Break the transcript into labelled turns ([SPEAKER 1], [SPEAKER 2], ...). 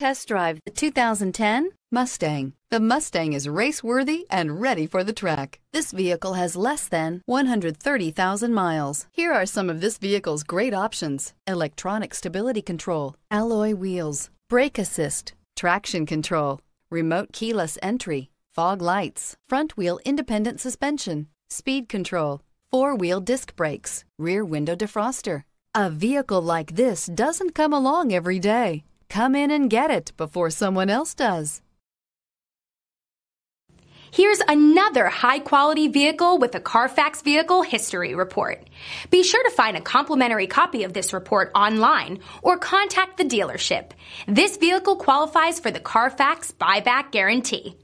[SPEAKER 1] Test drive the 2010 Mustang. The Mustang is race-worthy and ready for the track. This vehicle has less than 130,000 miles. Here are some of this vehicle's great options. Electronic stability control, alloy wheels, brake assist, traction control, remote keyless entry, fog lights, front wheel independent suspension, speed control, four-wheel disc brakes, rear window defroster. A vehicle like this doesn't come along every day. Come in and get it before someone else does.
[SPEAKER 2] Here's another high quality vehicle with a Carfax Vehicle History Report. Be sure to find a complimentary copy of this report online or contact the dealership. This vehicle qualifies for the Carfax Buyback Guarantee.